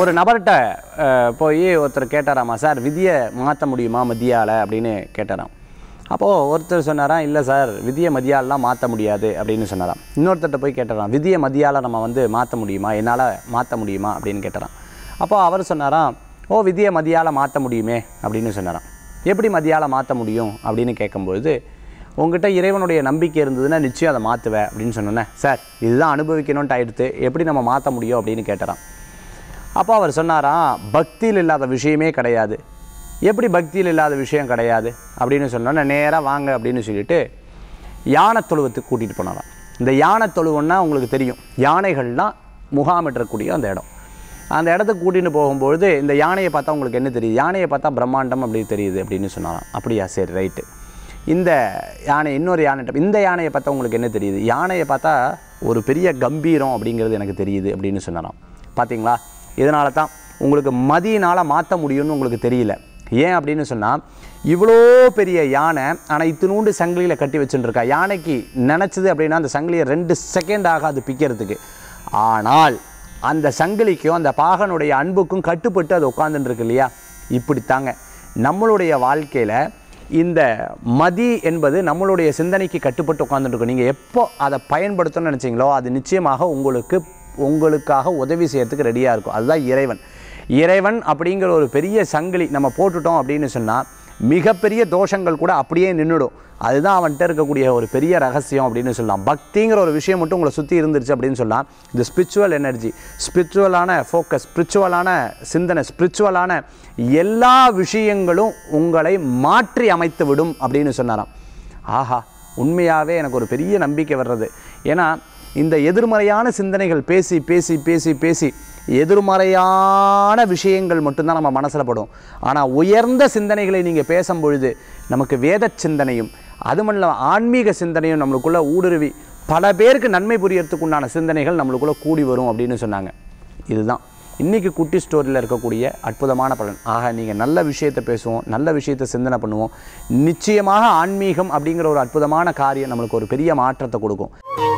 ஒரு நபர்கிட்ட போய் ஒருத்தர் கேட்டாராமா சார் விதியை மாற்ற முடியுமா மதியால் அப்படின்னு கேட்டாராம் அப்போது ஒருத்தர் சொன்னாராம் இல்லை சார் விதியை மதியாலெலாம் மாற்ற முடியாது அப்படின்னு சொன்னாராம் இன்னொருத்தர்கிட்ட போய் கேட்டாராம் விதியை மதியால் நம்ம வந்து மாற்ற முடியுமா என்னால் மாற்ற முடியுமா அப்படின்னு கேட்டாராம் அப்போது அவர் சொன்னாராம் ஓ விதியை மதியால் மாற்ற முடியுமே அப்படின்னு சொன்னாராம் எப்படி மதியால் மாற்ற முடியும் அப்படின்னு கேட்கும்போது உங்ககிட்ட இறைவனுடைய நம்பிக்கை இருந்ததுன்னா நிச்சயம் அதை மாற்றுவேன் அப்படின்னு சொன்னோன்னே சார் இதுதான் அனுபவிக்கணும்ன்ட்டு ஆகிடுத்து எப்படி நம்ம மாற்ற முடியும் அப்படின்னு கேட்டாராம் அப்போ அவர் சொன்னாராம் பக்தியில் இல்லாத விஷயமே கிடையாது எப்படி பக்தியில் இல்லாத விஷயம் கிடையாது அப்படின்னு சொன்னோன்னே நேராக வாங்க அப்படின்னு சொல்லிட்டு யானை தொழுவத்துக்கு கூட்டிகிட்டு போனாராம் இந்த யானை தொழுவுன்னா உங்களுக்கு தெரியும் யானைகள்லாம் முகாமிட்டக்கூடிய அந்த இடம் அந்த இடத்துக்கு கூட்டிகிட்டு போகும்பொழுது இந்த யானையை பார்த்தா உங்களுக்கு என்ன தெரியுது யானையை பார்த்தா பிரம்மாண்டம் அப்படி தெரியுது அப்படின்னு சொன்னாராம் அப்படியா சரி ரைட்டு இந்த யானை இன்னொரு யானை இந்த யானையை பார்த்தா உங்களுக்கு என்ன தெரியுது யானையை பார்த்தா ஒரு பெரிய கம்பீரம் அப்படிங்கிறது எனக்கு தெரியுது அப்படின்னு சொன்னாராம் பார்த்தீங்களா இதனால தான் உங்களுக்கு மதியினால் மாற்ற முடியும்னு உங்களுக்கு தெரியல ஏன் அப்படின்னு சொன்னால் இவ்வளோ பெரிய யானை ஆனால் இத்தினூண்டு சங்கிலியில் கட்டி வச்சுட்டுருக்கா யானைக்கு நினச்சது அப்படின்னா அந்த சங்கிலியை ரெண்டு செகண்ட் ஆகாது பிக்கிறதுக்கு ஆனால் அந்த சங்கிலிக்கும் அந்த பாகனுடைய அன்புக்கும் கட்டுப்பட்டு அது உட்காந்துட்டுருக்கு இல்லையா இப்படித்தாங்க நம்மளுடைய வாழ்க்கையில் இந்த மதி என்பது நம்மளுடைய சிந்தனைக்கு கட்டுப்பட்டு உட்காந்துட்டு நீங்கள் எப்போ அதை பயன்படுத்தணும்னு நினச்சிங்களோ அது நிச்சயமாக உங்களுக்கு உங்களுக்காக உதவி செய்யறதுக்கு ரெடியாக இருக்கும் அதுதான் இறைவன் இறைவன் அப்படிங்கிற ஒரு பெரிய சங்கிலி நம்ம போட்டுட்டோம் அப்படின்னு சொன்னால் மிகப்பெரிய தோஷங்கள் கூட அப்படியே நின்றுடும் அதுதான் அவன்கிட்ட இருக்கக்கூடிய ஒரு பெரிய ரகசியம் அப்படின்னு சொல்லலாம் பக்திங்கிற ஒரு விஷயம் மட்டும் உங்களை சுற்றி இருந்துருச்சு அப்படின்னு சொல்லலாம் இந்த ஸ்பிரிச்சுவல் எனர்ஜி ஸ்பிரிச்சுவலான ஃபோக்கஸ் ஸ்பிரிச்சுவலான சிந்தனை ஸ்பிரிச்சுவலான எல்லா விஷயங்களும் உங்களை மாற்றி அமைத்து விடும் அப்படின்னு சொன்னாராம் ஆஹா உண்மையாகவே எனக்கு ஒரு பெரிய நம்பிக்கை வர்றது ஏன்னா இந்த எதிர்மறையான சிந்தனைகள் பேசி பேசி பேசி பேசி எதிர்மறையான விஷயங்கள் மட்டும்தான் நம்ம மனசில் படும் ஆனால் உயர்ந்த சிந்தனைகளை நீங்கள் பேசும் பொழுது நமக்கு வேத சிந்தனையும் அது மட்டும் ஆன்மீக சிந்தனையும் நம்மளுக்குள்ளே ஊடுருவி பல பேருக்கு நன்மை புரியறதுக்கு உண்டான சிந்தனைகள் நம்மளுக்குள்ளே கூடி வரும் அப்படின்னு சொன்னாங்க இதுதான் இன்றைக்கி குட்டி ஸ்டோரியில் இருக்கக்கூடிய அற்புதமான பலன் ஆக நீங்கள் நல்ல விஷயத்தை பேசுவோம் நல்ல விஷயத்தை சிந்தனை பண்ணுவோம் நிச்சயமாக ஆன்மீகம் அப்படிங்கிற ஒரு அற்புதமான காரியம் நம்மளுக்கு ஒரு பெரிய மாற்றத்தை கொடுக்கும்